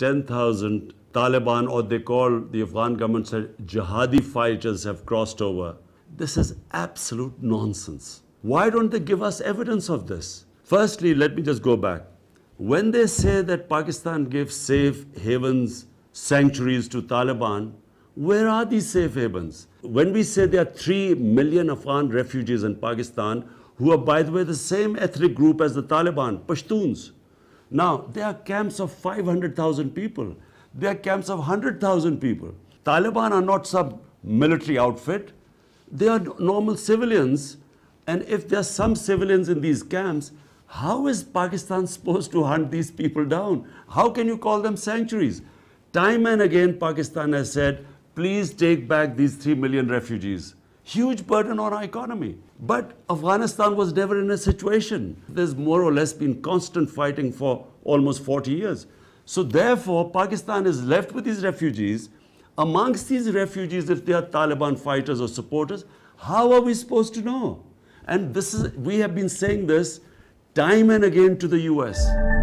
10,000 Taliban or they call the Afghan government said jihadi fighters have crossed over. This is absolute nonsense. Why don't they give us evidence of this? Firstly, let me just go back. When they say that Pakistan gives safe havens, sanctuaries to Taliban, where are these safe havens? When we say there are 3 million Afghan refugees in Pakistan, who are, by the way, the same ethnic group as the Taliban, Pashtuns, Now, there are camps of 500,000 people. There are camps of 100,000 people. Taliban are not some military outfit. They are normal civilians. And if there are some civilians in these camps, how is Pakistan supposed to hunt these people down? How can you call them sanctuaries? Time and again, Pakistan has said, please take back these 3 million refugees. huge burden on our economy. But Afghanistan was never in a situation. There's more or less been constant fighting for almost 40 years. So therefore, Pakistan is left with these refugees. Amongst these refugees, if they are Taliban fighters or supporters, how are we supposed to know? And this is, we have been saying this time and again to the US.